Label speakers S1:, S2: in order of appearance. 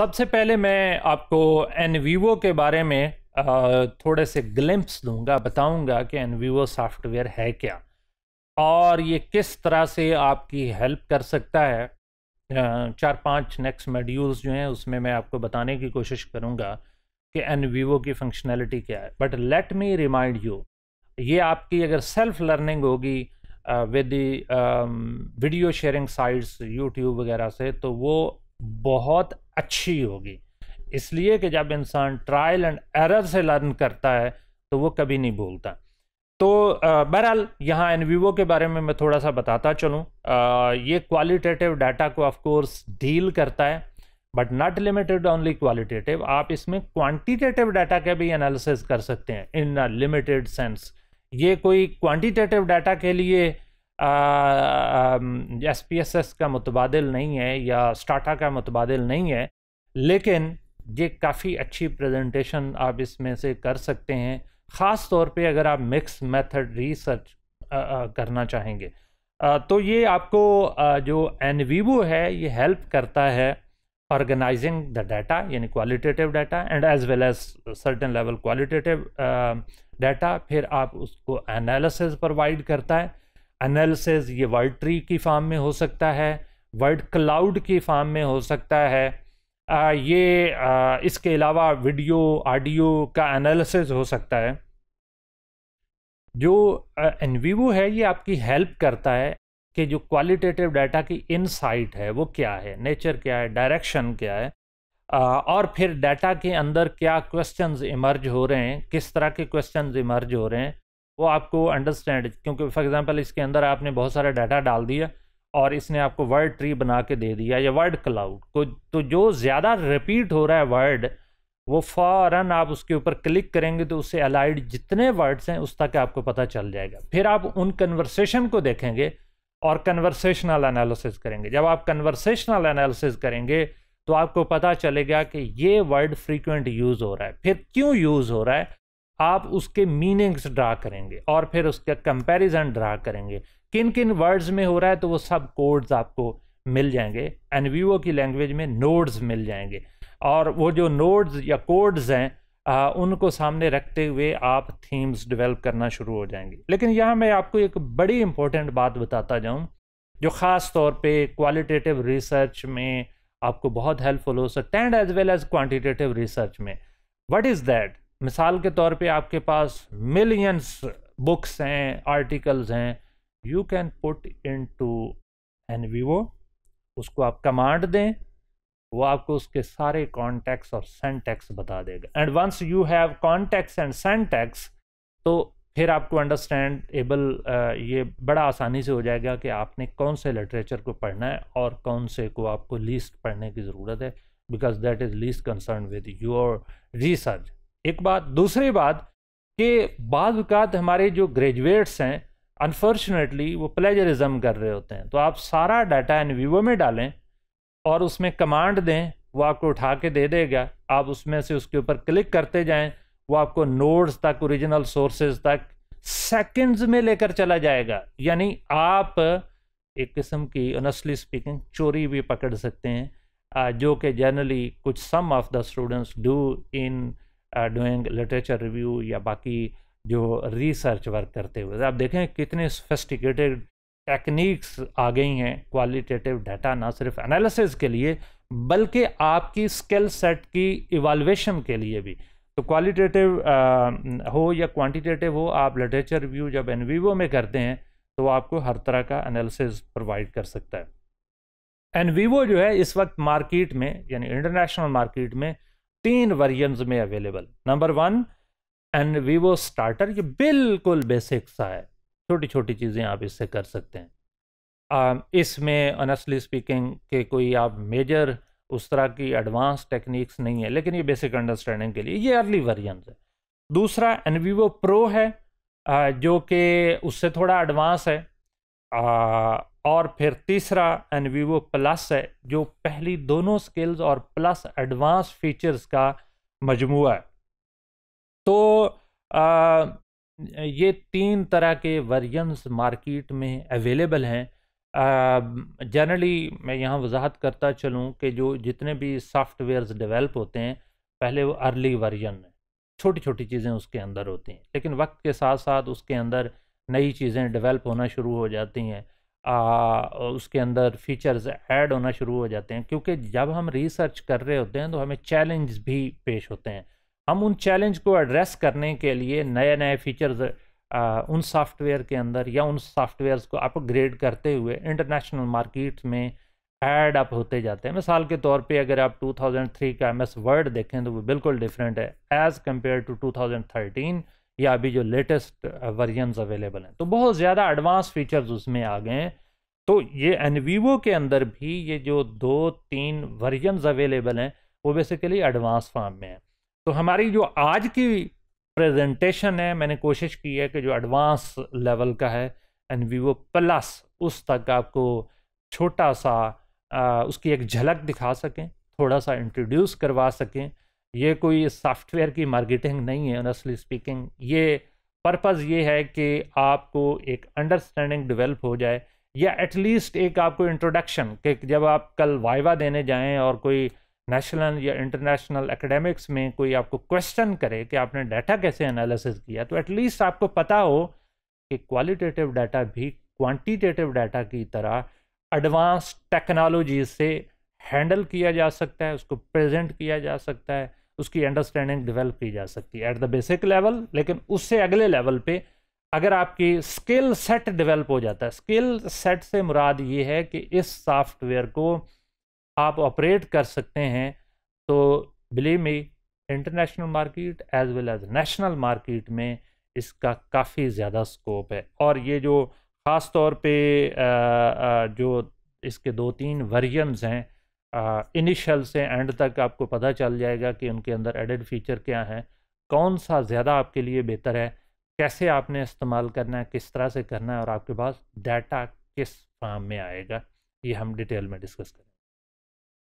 S1: सबसे पहले मैं आपको एन वीवो के बारे में थोड़े से ग्लिम्प्स दूंगा बताऊंगा कि एन वीवो सॉफ्टवेयर है क्या और ये किस तरह से आपकी हेल्प कर सकता है चार पांच नेक्स्ट मेड्यूल्स जो हैं उसमें मैं आपको बताने की कोशिश करूंगा कि एन वीवो की फंक्शनैलिटी क्या है but let me remind you ये आपकी अगर सेल्फ लर्निंग होगी with video sharing sites YouTube वगैरह से तो वो बहुत अच्छी होगी इसलिए कि जब इंसान ट्रायल एंड एरर से लर्न करता है तो वो कभी नहीं भूलता तो बहरहाल यहाँ वीवो के बारे में मैं थोड़ा सा बताता चलूँ ये क्वालिटेटिव डाटा को ऑफकोर्स डील करता है but not limited only qualitative आप इसमें क्वांटिटेटिव डाटा का भी एनालिसिस कर सकते हैं इन लिमिटेड सेंस ये कोई क्वांटिटेटिव डाटा के लिए एस पी एस एस का मुतबादल नहीं है या स्टाटा का मुतबादल नहीं है लेकिन ये काफ़ी अच्छी प्रेजेंटेशन आप इसमें से कर सकते हैं ख़ास तौर पे अगर आप मिक्स मेथड रिसर्च करना चाहेंगे आ, तो ये आपको आ, जो एनवीवो है ये हेल्प करता है ऑर्गेनाइजिंग द डाटा यानी qualitative data and as well as certain level qualitative data फिर आप उसको एनालिसिस प्रोवाइड करता है एनालिसिस ये वर्ड ट्री की फॉर्म में हो सकता है वर्ड क्लाउड की फॉर्म में हो सकता है आ, ये आ, इसके अलावा वीडियो ऑडियो का एनालिसिस हो सकता है जो एनवीवो है ये आपकी हेल्प करता है कि जो क्वालिटेटिव डाटा की इनसाइट है वो क्या है नेचर क्या है डायरेक्शन क्या है आ, और फिर डाटा के अंदर क्या क्वेश्चंस इमर्ज हो रहे हैं किस तरह के क्वेश्चंस इमर्ज हो रहे हैं वो आपको अंडरस्टैंड क्योंकि फॉर एग्जांपल इसके अंदर आपने बहुत सारा डाटा डाल दिया और इसने आपको वर्ड ट्री बना के दे दिया या वर्ड क्लाउड को तो जो ज़्यादा रिपीट हो रहा है वर्ड वो फ़ौर आप उसके ऊपर क्लिक करेंगे तो उससे अलाइड जितने वर्ड्स हैं उस तक आपको पता चल जाएगा फिर आप उन कन्वर्सेशन को देखेंगे और कन्वर्सेशनल एनालिसिस करेंगे जब आप कन्वर्सेशनल एनालिसिस करेंगे तो आपको पता चलेगा कि ये वर्ड फ्रीक्वेंट यूज़ हो रहा है फिर क्यों यूज़ हो रहा है आप उसके मीनिंग्स ड्रा करेंगे और फिर उसका कंपैरिजन ड्रा करेंगे किन किन वर्ड्स में हो रहा है तो वो सब कोड्स आपको मिल जाएंगे वीवो की लैंग्वेज में नोड्स मिल जाएंगे और वो जो नोड्स या कोड्स हैं आ, उनको सामने रखते हुए आप थीम्स डेवलप करना शुरू हो जाएंगे लेकिन यहाँ मैं आपको एक बड़ी इम्पोर्टेंट बात बताता जाऊँ जो ख़ास तौर पे क्वालिटेटिव रिसर्च में आपको बहुत हेल्पफुल हो सकता है and as well as quantitative research में वट इज़ दैट मिसाल के तौर पे आपके पास मिलियंस बुक्स हैं आर्टिकल्स हैं you can put into N Vivo उसको आप कमांड दें वो आपको उसके सारे कॉन्टैक्ट्स और सेंटैक्स बता देगा and once you have contexts and syntax तो फिर आपको अंडरस्टैंड एबल uh, ये बड़ा आसानी से हो जाएगा कि आपने कौन से लिटरेचर को पढ़ना है और कौन से को आपको लीस्ट पढ़ने की ज़रूरत है because that is least concern with your research एक बात दूसरी बात कि बाद हमारे जो ग्रेजुएट्स हैं अनफॉर्चुनेटली वो प्लेजरिज्म कर रहे होते हैं तो आप सारा डाटा इन वीवो में डालें और उसमें कमांड दें वो आपको उठा के दे देगा आप उसमें से उसके ऊपर क्लिक करते जाएं वो आपको नोड्स तक ओरिजिनल सोर्सेज तक सेकंड्स में लेकर चला जाएगा यानी आप एक किस्म की ऑनस्टली स्पीकिंग चोरी भी पकड़ सकते हैं जो कि जनरली कुछ some of the students do in doing literature review या बाकी जो रिसर्च वर्क करते हुए आप देखें कितने सोफेस्टिकेटेड टेक्निक्स आ गई हैं क्वालिटेटिव डाटा ना सिर्फ एनालिसिस के लिए बल्कि आपकी स्किल सेट की इवालुएशन के लिए भी तो क्वालिटेटिव हो या क्वांटिटेटिव हो आप लिटरेचर रिव्यू जब एन वीवो में करते हैं तो आपको हर तरह का एनालिसिस प्रोवाइड कर सकता है एन वीवो जो है इस वक्त मार्केट में यानी इंटरनेशनल मार्केट में तीन वर्जन में available number one N Vivo starter ये बिल्कुल बेसिक सा है छोटी छोटी चीज़ें आप इससे कर सकते हैं इसमें ऑनेस्टली स्पीकिंग के कोई आप मेजर उस तरह की एडवांस टेक्निक्स नहीं है लेकिन ये बेसिक अंडरस्टैंडिंग के लिए ये अर्ली वर्जन है दूसरा एन वीवो प्रो है जो कि उससे थोड़ा एडवांस है और फिर तीसरा एन वीवो प्लस है जो पहली दोनों स्किल्स और प्लस एडवांस फीचर्स का मजमू है तो आ, ये तीन तरह के वर्जन्स मार्केट में अवेलेबल हैं जनरली मैं यहाँ वजाहत करता चलूँ कि जो जितने भी सॉफ्टवेयर्स डेवलप होते हैं पहले वो अर्ली वर्जन है छोटी छोटी चीज़ें उसके अंदर होती हैं लेकिन वक्त के साथ साथ उसके अंदर नई चीज़ें डेवलप होना शुरू हो जाती हैं आ, उसके अंदर फीचर्स ऐड होना शुरू हो जाते हैं क्योंकि जब हम रिसर्च कर रहे होते हैं तो हमें चैलेंज भी पेश होते हैं हम उन चैलेंज को एड्रेस करने के लिए नए नए फीचर्स उन सॉफ्टवेयर के अंदर या उन सॉफ्टवेयर्स को अपग्रेड करते हुए इंटरनेशनल मार्केट में ऐड अप होते जाते हैं मिसाल के तौर पे अगर आप 2003 का एम एस वर्ड देखें तो वो बिल्कुल डिफरेंट है एज़ कम्पेयर टू टू या अभी जो लेटेस्ट वर्जन अवेलेबल हैं तो बहुत ज़्यादा एडवांस फीचर्स उसमें आ गए हैं तो ये एनवीवो के अंदर भी ये जो दो तीन वर्जन अवेलेबल हैं वो बेसिकली एडवांस फॉर्म में हैं तो हमारी जो आज की प्रेजेंटेशन है मैंने कोशिश की है कि जो एडवांस लेवल का है एन वीवो प्लस उस तक आपको छोटा सा आ, uh, उसकी एक झलक दिखा सकें थोड़ा सा इंट्रोड्यूस करवा सकें ये कोई सॉफ्टवेयर की मार्केटिंग नहीं है ऑनेस्टली स्पीकिंग ये पर्पज़ ये है कि आपको एक अंडरस्टैंडिंग डेवलप हो जाए या एटलीस्ट एक आपको इंट्रोडक्शन कि जब आप कल वाइवा देने जाएं और कोई नेशनल या इंटरनेशनल एकेडमिक्स में कोई आपको क्वेश्चन करे कि आपने डाटा कैसे एनालिसिस किया तो एटलीस्ट आपको पता हो कि क्वालिटेटिव डाटा भी क्वांटिटेटिव डाटा की तरह एडवांस टेक्नोलॉजी से हैंडल किया जा सकता है उसको प्रेजेंट किया जा सकता है उसकी अंडरस्टैंडिंग डेवलप की जा सकती है एट द बेसिक लेवल लेकिन उससे अगले लेवल पे अगर आपकी स्किल सेट डेवलप हो जाता है स्किल सेट से मुराद ये है कि इस सॉफ्टवेयर को आप ऑपरेट कर सकते हैं तो believe me international market as well as national market में इसका काफ़ी ज़्यादा स्कोप है और ये जो ख़ास तौर पे आ, आ, जो इसके दो तीन वर्जन्स हैं इनिशियल से एंड तक आपको पता चल जाएगा कि उनके अंदर एडेड फीचर क्या हैं कौन सा ज़्यादा आपके लिए बेहतर है कैसे आपने इस्तेमाल करना है किस तरह से करना है और आपके पास डाटा किस फार्म में आएगा ये हम डिटेल में डिस्कस करें